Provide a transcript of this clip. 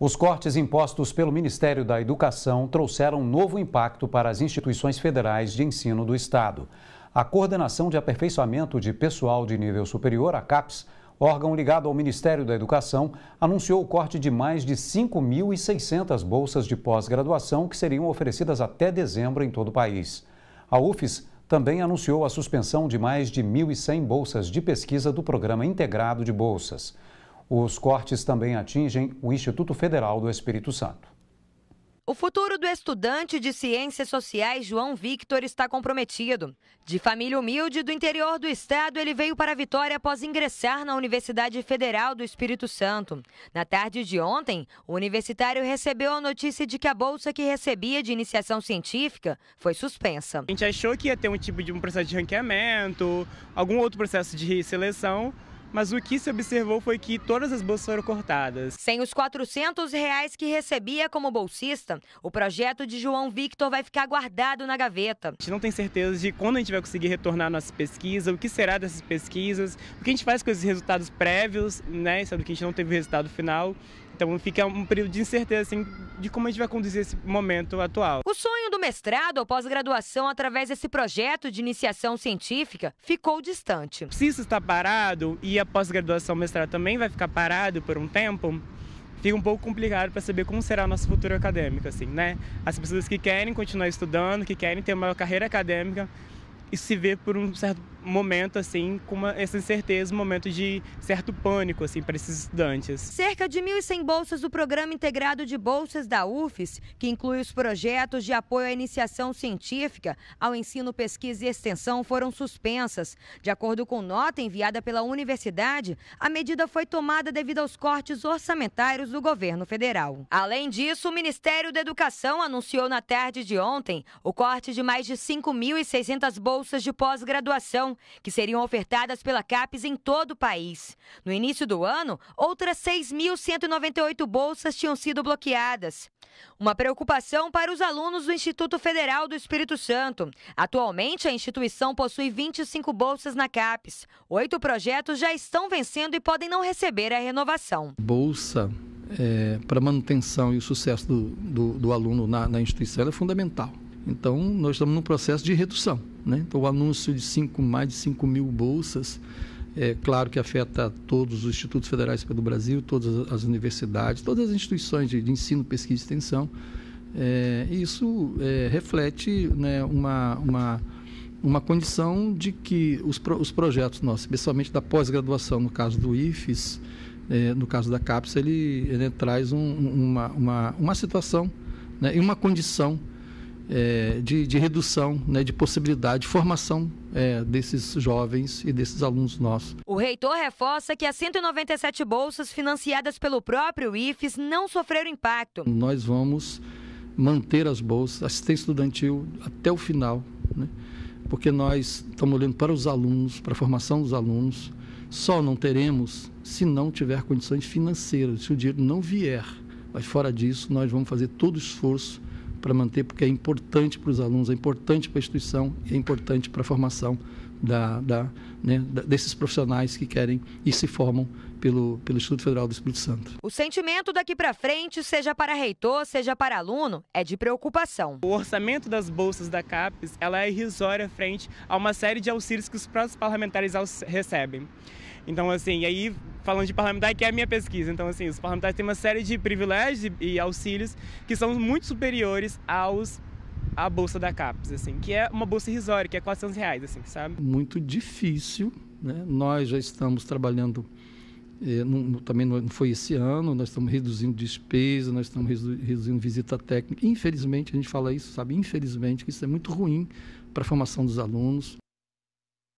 Os cortes impostos pelo Ministério da Educação trouxeram um novo impacto para as instituições federais de ensino do Estado. A Coordenação de Aperfeiçoamento de Pessoal de Nível Superior, a CAPES, órgão ligado ao Ministério da Educação, anunciou o corte de mais de 5.600 bolsas de pós-graduação que seriam oferecidas até dezembro em todo o país. A UFES também anunciou a suspensão de mais de 1.100 bolsas de pesquisa do Programa Integrado de Bolsas. Os cortes também atingem o Instituto Federal do Espírito Santo. O futuro do estudante de Ciências Sociais João Victor está comprometido. De família humilde do interior do estado, ele veio para a Vitória após ingressar na Universidade Federal do Espírito Santo. Na tarde de ontem, o universitário recebeu a notícia de que a bolsa que recebia de iniciação científica foi suspensa. A gente achou que ia ter um tipo de um processo de ranqueamento, algum outro processo de seleção, mas o que se observou foi que todas as bolsas foram cortadas. Sem os 400 reais que recebia como bolsista, o projeto de João Victor vai ficar guardado na gaveta. A gente não tem certeza de quando a gente vai conseguir retornar nossas pesquisas, o que será dessas pesquisas, o que a gente faz com esses resultados prévios, né, sendo que a gente não teve o resultado final. Então fica um período de incerteza assim, de como a gente vai conduzir esse momento atual. O sonho do mestrado ou pós-graduação através desse projeto de iniciação científica ficou distante. Se isso está parado e a pós-graduação mestrado também vai ficar parado por um tempo, fica um pouco complicado para saber como será o nosso futuro acadêmico, assim, né? As pessoas que querem continuar estudando, que querem ter uma carreira acadêmica, isso se vê por um certo momento assim com uma, essa incerteza, um momento de certo pânico assim para esses estudantes. Cerca de 1.100 bolsas do Programa Integrado de Bolsas da UFES, que inclui os projetos de apoio à iniciação científica, ao ensino, pesquisa e extensão, foram suspensas. De acordo com nota enviada pela universidade, a medida foi tomada devido aos cortes orçamentários do governo federal. Além disso, o Ministério da Educação anunciou na tarde de ontem o corte de mais de 5.600 bolsas de pós-graduação que seriam ofertadas pela CAPES em todo o país. No início do ano, outras 6.198 bolsas tinham sido bloqueadas. Uma preocupação para os alunos do Instituto Federal do Espírito Santo. Atualmente, a instituição possui 25 bolsas na CAPES. Oito projetos já estão vencendo e podem não receber a renovação. Bolsa é, para a manutenção e o sucesso do, do, do aluno na, na instituição é fundamental. Então, nós estamos num processo de redução. Né? Então, o anúncio de cinco, mais de 5 mil bolsas, é claro que afeta todos os institutos federais pelo Brasil, todas as universidades, todas as instituições de, de ensino, pesquisa e extensão. É, isso é, reflete né, uma, uma, uma condição de que os, pro, os projetos nossos, especialmente da pós-graduação, no caso do IFES, é, no caso da CAPES, ele, ele traz um, uma, uma, uma situação né, e uma condição é, de, de, redução né, de possibilidade de formação é, desses jovens e desses alunos nossos. O reitor reforça que as 197 bolsas financiadas pelo próprio IFES não sofreram impacto. Nós vamos manter as bolsas, assistência estudantil, até o final, né, porque nós estamos olhando para os alunos, para a formação dos alunos. Só não teremos se não tiver condições financeiras, se o dinheiro não vier. Mas fora disso, nós vamos fazer todo o esforço para manter, porque é importante para os alunos, é importante para a instituição, é importante para a formação da, da, né, desses profissionais que querem e se formam pelo, pelo Instituto Federal do Espírito Santo. O sentimento daqui para frente, seja para reitor, seja para aluno, é de preocupação. O orçamento das bolsas da CAPES ela é irrisória frente a uma série de auxílios que os próprios parlamentares recebem. Então, assim, aí falando de parlamentar, que é a minha pesquisa. Então, assim, os parlamentares têm uma série de privilégios e auxílios que são muito superiores aos à bolsa da CAPES, assim, que é uma bolsa irrisória, que é 400 reais, assim, sabe? Muito difícil, né? Nós já estamos trabalhando, eh, não, também não foi esse ano, nós estamos reduzindo despesa, nós estamos reduzindo visita técnica. Infelizmente, a gente fala isso, sabe? Infelizmente, que isso é muito ruim para a formação dos alunos.